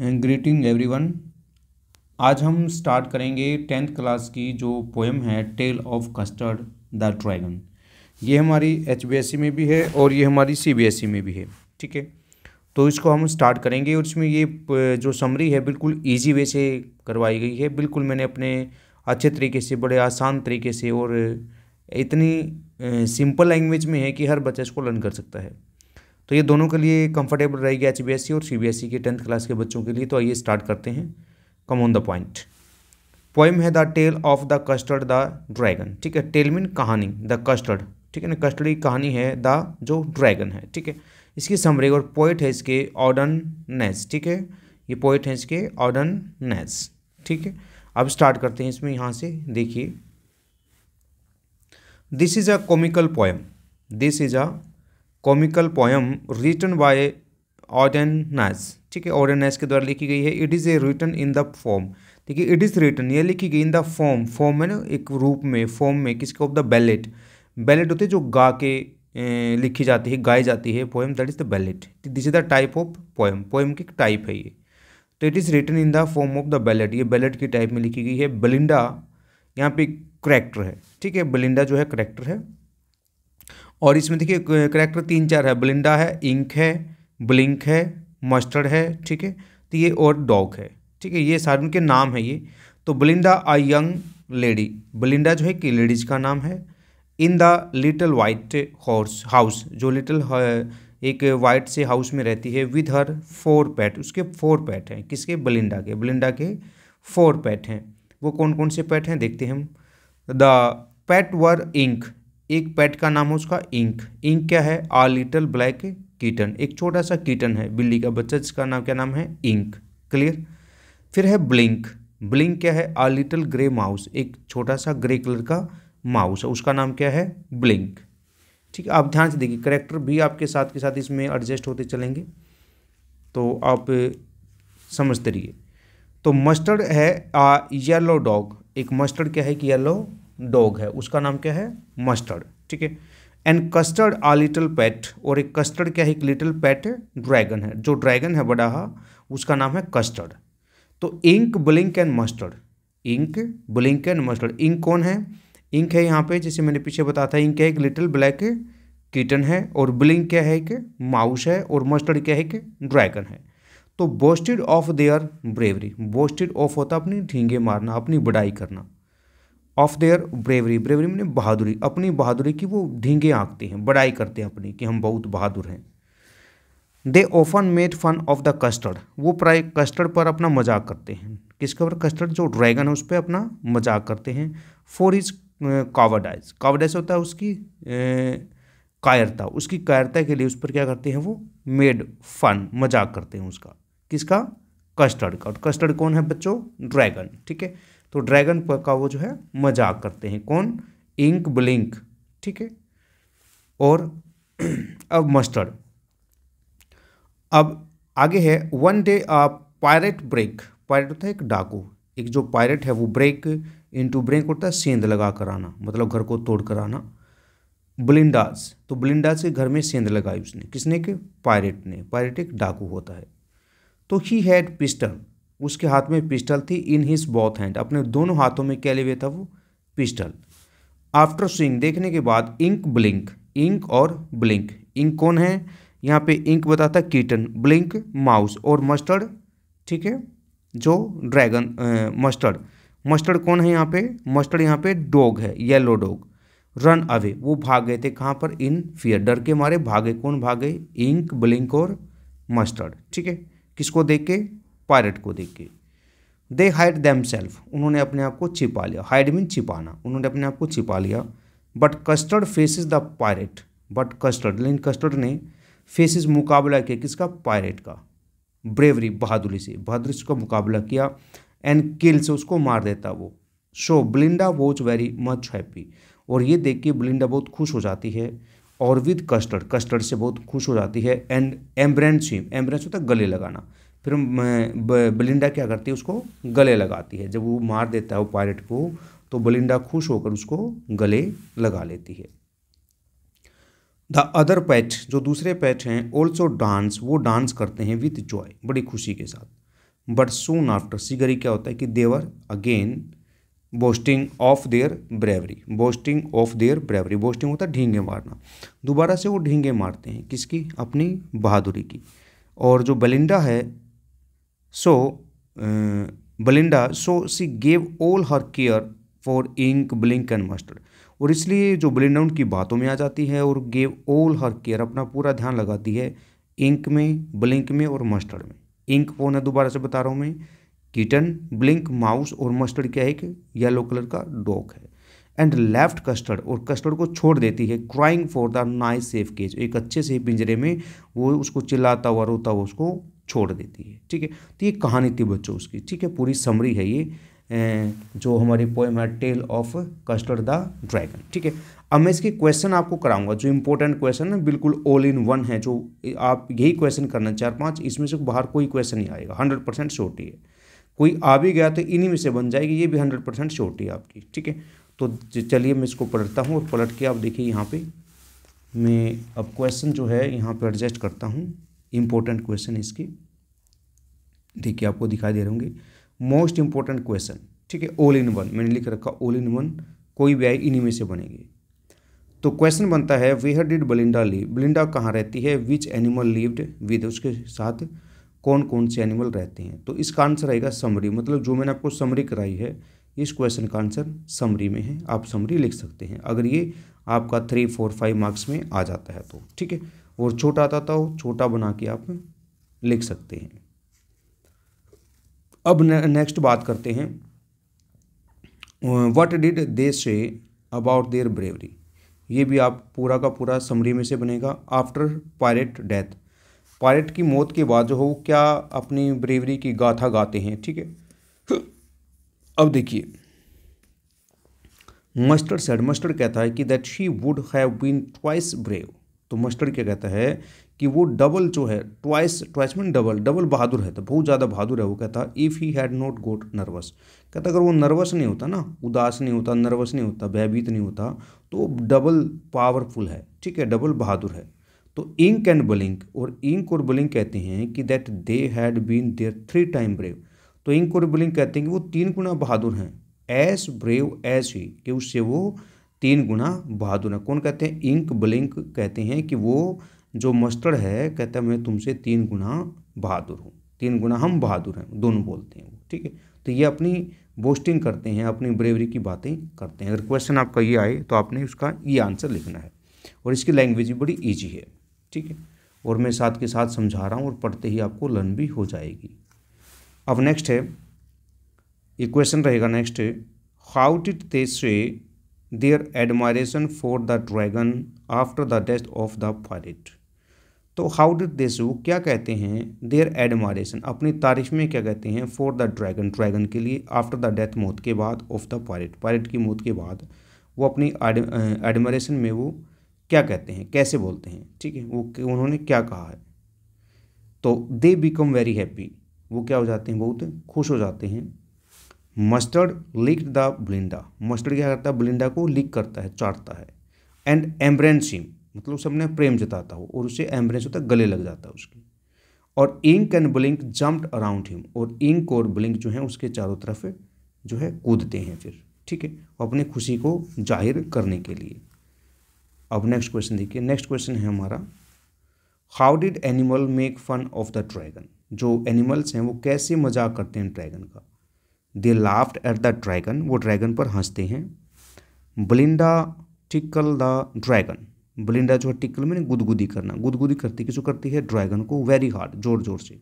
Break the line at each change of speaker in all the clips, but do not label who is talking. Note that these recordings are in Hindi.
ग्रीटिंग एवरीवन आज हम स्टार्ट करेंगे टेंथ क्लास की जो पोएम है tale of Custard the dragon ये हमारी एच में भी है और ये हमारी सी e में भी है ठीक है तो इसको हम स्टार्ट करेंगे और इसमें ये जो समरी है बिल्कुल इजी वे से करवाई गई है बिल्कुल मैंने अपने अच्छे तरीके से बड़े आसान तरीके से और इतनी सिंपल लैंग्वेज में है कि हर बच्चा इसको लर्न कर सकता है तो ये दोनों के लिए कंफर्टेबल रहेगी एच और सी के टेंथ क्लास के बच्चों के लिए तो आइए स्टार्ट करते हैं come on the point poem है the tale of the Custard the dragon ठीक है टेल मीन कहानी द कस्टर्ड ठीक है ना की कहानी है द जो ड्रैगन है ठीक है इसकी समरी और पोइट है इसके ऑर्डन नेस ठीक है ये पोइट है इसके ऑर्डन नेस ठीक है अब स्टार्ट करते हैं इसमें यहाँ से देखिए this is a comical poem this is a comical poem written by Ogden Nash ठीक है ऑर्डेनास के द्वारा लिखी गई है it is a written in the form ठीक है इट इज़ रिटन ये लिखी गई इन द फॉर्म फॉर्म है ना एक रूप में फॉर्म में किसके ऑफ द बैलेट बैलेट होते जो गा के लिखी जाती है गाई जाती है poem that is the ballad this is the type of poem poem की टाइप है ये तो it is written in the form of the ballad ये बैलेट की टाइप में लिखी गई है बलिंडा यहाँ पे करेक्टर है ठीक है बलिंडा जो है करेक्टर है और इसमें देखिए करेक्टर तीन चार है ब्लिंडा है इंक है ब्लिंक है मस्टर्ड है ठीक है तो ये और डॉग है ठीक है ये सारे उनके नाम है ये तो ब्लिंडा अ यंग लेडी ब्लिंडा जो है कि लेडीज का नाम है in the little white horse house जो लिटल एक वाइट से हाउस में रहती है विद हर फोर पैट उसके फोर पैट हैं किसके बलिंडा के बलिंडा के फोर पैट हैं वो कौन कौन से पैट हैं देखते हैं हम द पैट वर इंक एक पैट का नाम है उसका इंक इंक क्या है आ लिटल ब्लैक कीटन एक छोटा सा कीटन है बिल्ली का बच्चा जिसका नाम क्या नाम है इंक क्लियर फिर है ब्लिंक ब्लिंक क्या है आ लिटल ग्रे माउस एक छोटा सा ग्रे कलर का माउस है उसका नाम क्या है ब्लिंक ठीक है आप ध्यान से देखिए करेक्टर भी आपके साथ के साथ इसमें एडजस्ट होते चलेंगे तो आप समझते रहिए तो मस्टर्ड है आ येलो डॉग एक मस्टर्ड क्या है कि येलो डॉग है उसका नाम क्या है मस्टर्ड ठीक है and Custard a little pet और एक कस्टर्ड क्या है एक लिटिल पैट ड्रैगन है जो ड्रैगन है बड़ा हा उसका नाम है कस्टर्ड तो Ink Blink and Mustard Ink Blink and Mustard Ink कौन है इंक है यहाँ पे जैसे मैंने पीछे बताया था इंक है एक लिटिल ब्लैक कीटन है और ब्लिंक क्या है एक माउस है और मस्टर्ड क्या है एक ड्रैगन है तो boasted of their bravery boasted of होता अपनी ढींगे मारना अपनी बड़ाई करना ऑफ देयर ब्रेवरी ब्रेवरी मैंने बहादुरी अपनी बहादुरी की वो ढींगे आँकते हैं बड़ाई करते हैं अपनी कि हम बहुत बहादुर हैं they often made fun of the Custard वो प्राय कस्टर्ड पर अपना मजाक करते हैं किसके ऊपर कस्टर्ड जो ड्रैगन है उस पर अपना मजाक करते हैं फॉर इज कावडाइज कावर्डाइज होता है उसकी uh, कायरता उसकी कायरता के लिए उस पर क्या करते हैं वो मेड फन मजाक करते हैं उसका किसका कस्टर्ड का और कस्टर्ड कौन है बच्चों ड्रैगन ठीक है तो ड्रैगन का वो जो है मजाक करते हैं कौन इंक ब्लिंक ठीक है और अब मस्टर्ड अब आगे है वन डे आप पायरेट ब्रेक पायरेट होता है एक डाकू एक जो पायरेट है वो ब्रेक इनटू ब्रेक होता है सेंध लगा कर आना मतलब घर को तोड़ कर आना ब्लिंडाज तो ब्लिंडाज के घर में सेंध लगाई उसने किसने के पायरेट ने पायरेट एक डाकू होता है तो ही हैड पिस्टल उसके हाथ में पिस्टल थी इन हिज बॉथ हैंड अपने दोनों हाथों में क्या लिए हुए था वो पिस्टल आफ्टर स्विंग देखने के बाद इंक ब्लिंक इंक और ब्लिंक इंक कौन है यहाँ पे इंक बताता कीटन ब्लिंक माउस और मस्टर्ड ठीक है जो ड्रैगन मस्टर्ड मस्टर्ड कौन है यहाँ पे मस्टर्ड यहाँ पे डॉग है येलो डॉग रन अवे वो भाग गए थे कहाँ पर इन फियर डर के मारे भागे कौन भागे इंक ब्लिंक और मस्टर्ड ठीक है किसको देख के पायरेट को देख के दे हाइड दैम सेल्फ उन्होंने अपने आप को छिपा लिया हाइड मीन छिपाना उन्होंने अपने आप को छिपा लिया but Custard faces the pirate but Custard लेकिन कस्टर्ड ने फेसिस मुकाबला किया किसका पायरेट का ब्रेवरी बहादुरी से बहादुरी से उसका मुकाबला किया एंड किल से उसको मार देता वो so Belinda was very much happy और ये देख के ब्लिंडा बहुत खुश हो जाती है और विद कस्टर्ड कस्टर्ड से बहुत खुश हो जाती है एंड एम्ब्रेंस हिम एम्ब्रेंस होता है गले लगाना फिर बलिंडा क्या करती है उसको गले लगाती है जब वो मार देता है वो पायलट को तो बलिंडा खुश होकर उसको गले लगा लेती है द अदर पैट जो दूसरे पैट हैं ऑल्सो डांस वो डांस करते हैं विथ जॉय बड़ी खुशी के साथ बट सोन आफ्टर सिगरी क्या होता है कि they were again boasting of their bravery boasting of their bravery boasting होता है ढींगे मारना दोबारा से वो ढींगे मारते हैं किसकी अपनी बहादुरी की और जो बलिंडा है So, uh, Belinda, so she gave all her care for ink, blink and mustard. और इसलिए जो बलिंडा उनकी बातों में आ जाती है और गेव ऑल हर केयर अपना पूरा ध्यान लगाती है इंक में ब्लिंक में और मस्टर्ड में इंक कौन है दोबारा से बता रहा हूँ मैं कीटन ब्लिंक माउस और मस्टर्ड क्या है एक येलो कलर का डॉग है एंड लेफ्ट कस्टर्ड और कस्टर्ड को छोड़ देती है crying for the nice safe cage एक अच्छे से पिंजरे में वो उसको चिल्लाता हुआ रोता हुआ उसको छोड़ देती है ठीक है तो ये कहानी थी बच्चों उसकी ठीक है पूरी समरी है ये जो हमारी पोएम है tale of Custard the dragon ठीक है अब मैं इसके क्वेश्चन आपको कराऊंगा जो इंपॉर्टेंट क्वेश्चन है बिल्कुल ऑल इन वन है जो आप यही क्वेश्चन करना चार पाँच इसमें से बाहर कोई क्वेश्चन नहीं आएगा हंड्रेड परसेंट शोटी है कोई आ भी गया तो इन्हीं में से बन जाएगी ये भी हंड्रेड परसेंट शोटी है आपकी ठीक है तो चलिए मैं इसको पलटता हूँ और पलट के आप देखिए यहाँ पे मैं अब क्वेश्चन जो है यहाँ पर एडजस्ट करता हूँ इंपॉर्टेंट क्वेश्चन इसकी देखिए आपको दिखाई दे रहे होंगे मोस्ट इंपॉर्टेंट क्वेश्चन ठीक है ऑल इन वन मैंने लिख रखा ऑल इन वन कोई भी आई इन्हीं में से बनेंगे तो क्वेश्चन बनता है where did Belinda live Belinda कहाँ रहती है विच एनिमल लिव्ड विद उसके साथ कौन कौन से एनिमल रहते हैं तो इसका आंसर आएगा समरी मतलब जो मैंने आपको समरी कराई है इस क्वेश्चन का आंसर समरी में है आप समरी लिख सकते हैं अगर ये आपका थ्री फोर फाइव मार्क्स में आ जाता है तो ठीक है और छोटा आता था वो तो छोटा बना के आप लिख सकते हैं अब नेक्स्ट बात करते हैं what did they say about their bravery ये भी आप पूरा का पूरा समरी में से बनेगा आफ्टर पायरेट डेथ पायरेट की मौत के बाद जो हो क्या अपनी ब्रेवरी की गाथा गाते हैं ठीक है अब देखिए मस्टर्ड सेड मस्टर्ड कहता है कि that she would have been twice brave तो मस्टर्ड क्या कहता है कि वो डबल जो है twice twice mean double double बहादुर है तो बहुत ज़्यादा बहादुर है वो कहता if he had not got nervous कहता अगर वो नर्वस नहीं होता ना उदास नहीं होता नर्वस नहीं होता भयभीत नहीं होता तो वो डबल पावरफुल है ठीक है डबल बहादुर है तो इंक एंड बलिंक और इंक और बलिंक कहते हैं कि that they had been there three time brave तो इंक और बलिंक कहते हैं कि वो तीन गुना बहादुर हैं एज ब्रेव एज ही कि उससे वो तीन गुना बहादुर कौन कहते हैं इंक ब्लिंक कहते हैं कि वो जो मस्टर्ड है कहता है मैं तुमसे तीन गुना बहादुर हूँ तीन गुना हम बहादुर हैं दोनों बोलते हैं ठीक है तो ये अपनी बोस्टिंग करते हैं अपनी ब्रेवरी की बातें करते हैं अगर क्वेश्चन आपका ये आए तो आपने उसका ये आंसर लिखना है और इसकी लैंग्वेज भी बड़ी ईजी है ठीक है और मैं साथ के साथ समझा रहा हूँ और पढ़ते ही आपको लर्न भी हो जाएगी अब नेक्स्ट है ये क्वेश्चन रहेगा next how did they say their admiration for the dragon after the death of the pirate तो हाउ डिड दे शो क्या कहते हैं देयर एडमायरेशन अपनी तारीफ में क्या कहते हैं फॉर द ड्रैगन ड्रैगन के लिए आफ्टर द डेथ मौत के बाद ऑफ द पायरेट पायरेट की मौत के बाद वो अपनी एडमायरेशन में वो क्या कहते हैं कैसे बोलते हैं ठीक है वो उन्होंने क्या कहा है तो दे बिकम वेरी हैप्पी वो क्या हो जाते हैं बहुत खुश हो जाते हैं Mustard licked the Belinda Mustard क्या करता है ब्लिंडा को लिक करता है चाटता है एंड एम्ब्रेंस हिम मतलब सबने प्रेम जताता हो और उसे एम्ब्रेंस होता है गले लग जाता है उसके और Ink and Blink jumped around him और इंक और ब्लिंक जो है उसके चारों तरफ जो है कूदते हैं फिर ठीक है अपने खुशी को जाहिर करने के लिए अब नेक्स्ट क्वेश्चन देखिए नेक्स्ट क्वेश्चन है हमारा how did animal make fun of the dragon जो एनिमल्स हैं वो कैसे मजाक करते हैं ड्रैगन का they laughed at the dragon वो ड्रैगन पर हंसते हैं Belinda tickle the dragon Belinda जो है टिकल मैंने गुदगुदी करना गुदगुदी करती किसको करती है ड्रैगन को वेरी हार्ड जोर जोर से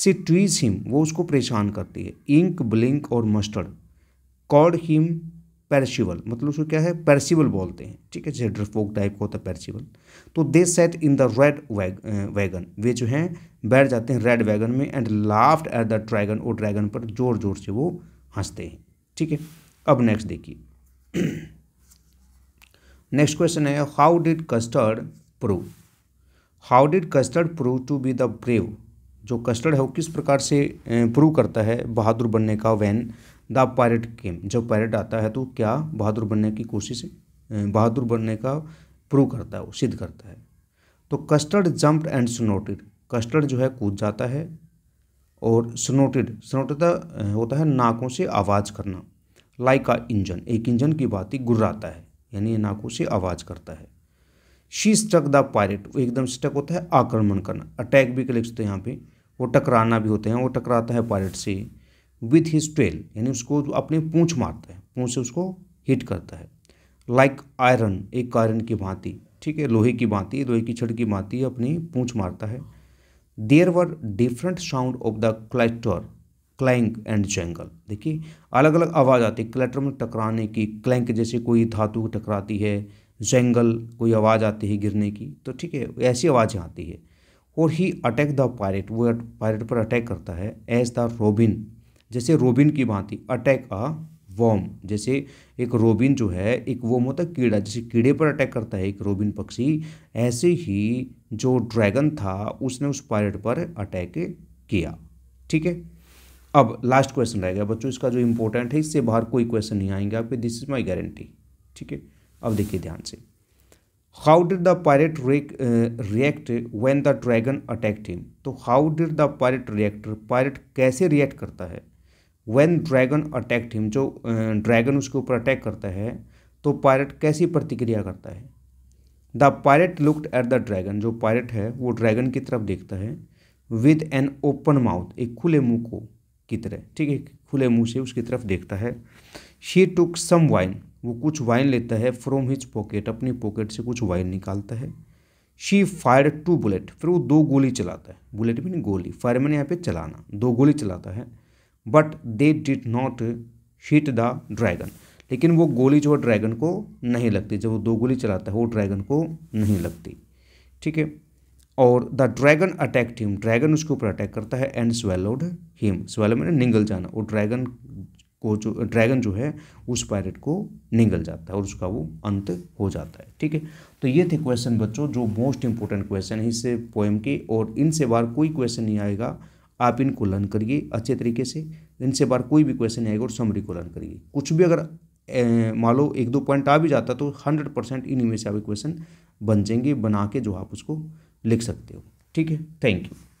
सी ट्वीज हिम वो उसको परेशान करती है इंक ब्लिंक और मस्टर्ड कॉड हिम पैरसिवल मतलब उसको क्या है पैरसिवल बोलते हैं ठीक है जैसे ड्रफोक टाइप का होता है पैरसिवल तो they sat in the red wagon वे जो हैं बैठ जाते हैं रेड वैगन में and laughed at the dragon और ड्रैगन पर जोर जोर से वो हंसते हैं ठीक है अब नेक्स्ट देखिए नेक्स्ट क्वेश्चन है how did Custard prove how did Custard prove to be the brave जो कस्टर्ड है वो किस प्रकार से प्रूव करता है बहादुर बनने का वैन द पायरेट केम जब पायरेट आता है तो क्या बहादुर बनने की कोशिश बहादुर बनने का प्रूव करता है वो सिद्ध करता है तो Custard jumped and snorted Custard जो है कूद जाता है और स्नोटेड स्नोटेड होता है नाकों से आवाज़ करना लाइक आ इंजन एक इंजन की बात ही गुर्राता है यानी नाकों से आवाज़ करता है शी स्टक द पायरेट वो एकदम स्टक होता है आक्रमण करना अटैक भी कह सकते हैं यहाँ पे वो टकराना भी होते हैं वो टकराता है पायरेट से विथ हिज ट्रेल यानी उसको अपने पूँछ मारता है पूँछ से उसको हिट करता है लाइक like आयरन एक आयरन की भांति ठीक है लोहे की भांति लोहे की छड़ की भांति अपनी पूँछ मारता है there were different sound of the clatter clank and jangle देखिए अलग अलग आवाज़ आती है क्लैटर में टकराने की क्लैंक जैसे कोई धातु टकराती है जैंगल कोई आवाज़ आती है गिरने की तो ठीक है ऐसी आवाज़ें आती है और ही अटैक द पायरेट वो पायरेट पर अटैक करता है एज द रोबिन जैसे रोबिन की भांति अटैक अ वॉम जैसे एक रोबिन जो है एक वोम होता है कीड़ा जैसे कीड़े पर अटैक करता है एक रोबिन पक्षी ऐसे ही जो ड्रैगन था उसने उस पायलट पर अटैक किया ठीक है अब लास्ट क्वेश्चन रहेगा बच्चों इसका जो इंपॉर्टेंट है इससे बाहर कोई क्वेश्चन नहीं आएंगे आपके दिस इज माई गारंटी ठीक है अब देखिए ध्यान से how did the pilot react when the dragon attacked him तो how did the pilot react pilot कैसे रिएक्ट करता है वेन ड्रैगन अटैक्ट हिम जो ड्रैगन उसके ऊपर अटैक करता है तो पायरेट कैसी प्रतिक्रिया करता है the pirate looked at the dragon जो पायरेट है वो ड्रैगन की तरफ देखता है विद एन ओपन माउथ एक खुले मुंह को की तरह ठीक है खुले मुंह से उसकी तरफ देखता है शी टुक सम वाइन वो कुछ वाइन लेता है फ्रॉम हिज पॉकेट अपनी पॉकेट से कुछ वाइन निकालता है शी फायर टू बुलेट फिर वो दो गोली चलाता है बुलेट भी नहीं गोली फायर मैंने यहाँ पे चलाना दो गोली चलाता है but they did not hit the dragon लेकिन वो गोली जो है ड्रैगन को नहीं लगती जब वो दो गोली चलाता है वो ड्रैगन को नहीं लगती ठीक है और the dragon attack him dragon उसके ऊपर अटैक करता है एंड स्वेलोड हिम स्वेलो मैंने निंगल जाना और ड्रैगन को जो ड्रैगन जो है उस पायरेट को निंगल जाता है और उसका वो अंत हो जाता है ठीक है तो ये थे क्वेश्चन बच्चों जो मोस्ट इंपॉर्टेंट क्वेश्चन है इससे पोएम के और इनसे बार कोई क्वेश्चन नहीं आएगा आप इनको लर्न करिए अच्छे तरीके से इनसे बार कोई भी क्वेश्चन आएगा और समरी को लर्न करिए कुछ भी अगर मान लो एक दो पॉइंट आ भी जाता तो हंड्रेड परसेंट इन्हीं में से आप क्वेश्चन बन जाएंगे बना के जो आप उसको लिख सकते हो ठीक है थैंक यू